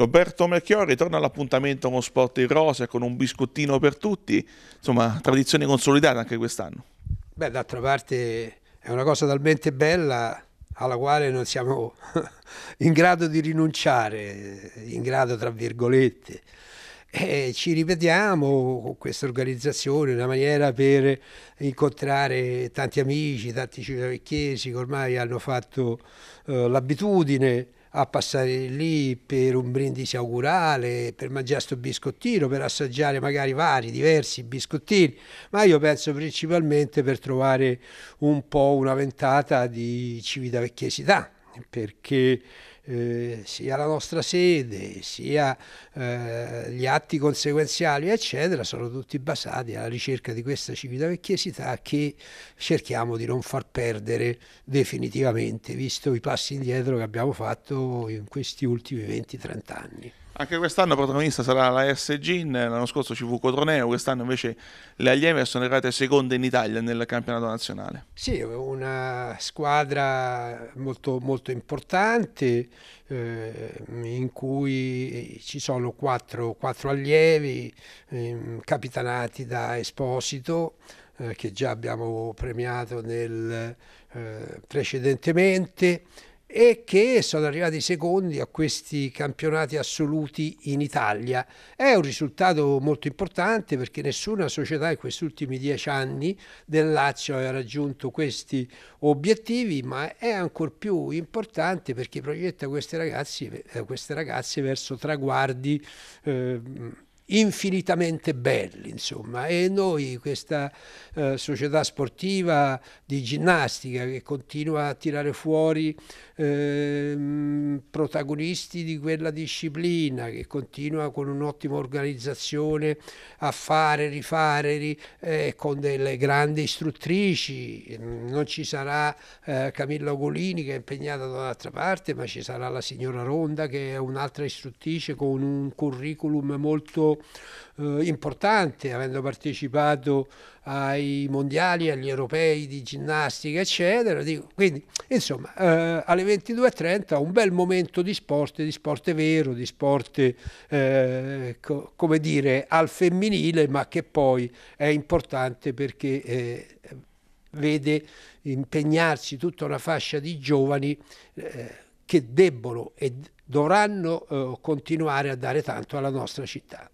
Roberto Melchiorri torna all'appuntamento con Sport in Rosa con un biscottino per tutti, insomma tradizione consolidata anche quest'anno. Beh, d'altra parte è una cosa talmente bella alla quale non siamo in grado di rinunciare, in grado tra virgolette. E ci ripetiamo con questa organizzazione, una maniera per incontrare tanti amici, tanti civitavecchiesi cioè, che ormai hanno fatto eh, l'abitudine a passare lì per un brindisi augurale, per mangiare questo biscottino, per assaggiare magari vari, diversi biscottini, ma io penso principalmente per trovare un po' una ventata di civita vecchiesità, perché eh, sia la nostra sede, sia eh, gli atti conseguenziali, eccetera, sono tutti basati alla ricerca di questa vecchiesità che cerchiamo di non far perdere definitivamente, visto i passi indietro che abbiamo fatto in questi ultimi 20-30 anni. Anche quest'anno protagonista sarà la SG, l'anno scorso ci fu Cotroneo, quest'anno invece le Allieve sono arrivate seconde in Italia nel campionato nazionale. Sì, una squadra molto, molto importante eh, in cui ci sono quattro, quattro allievi eh, capitanati da Esposito eh, che già abbiamo premiato nel, eh, precedentemente e che sono arrivati secondi a questi campionati assoluti in Italia. È un risultato molto importante perché nessuna società in questi ultimi dieci anni del Lazio aveva raggiunto questi obiettivi, ma è ancora più importante perché proietta queste, ragazzi, eh, queste ragazze verso traguardi. Eh, infinitamente belli, insomma. E noi questa eh, società sportiva di ginnastica che continua a tirare fuori eh, protagonisti di quella disciplina, che continua con un'ottima organizzazione a fare, rifare, eh, con delle grandi istruttrici. Non ci sarà eh, Camilla Ugolini che è impegnata da un'altra parte, ma ci sarà la signora Ronda che è un'altra istruttrice con un curriculum molto eh, importante, avendo partecipato ai mondiali, agli europei di ginnastica, eccetera. quindi, insomma, eh, alle 22.30 un bel momento di sport, di sport vero, di sport, eh, co come dire, al femminile, ma che poi è importante perché... Eh, vede impegnarsi tutta una fascia di giovani eh, che debbono e dovranno eh, continuare a dare tanto alla nostra città.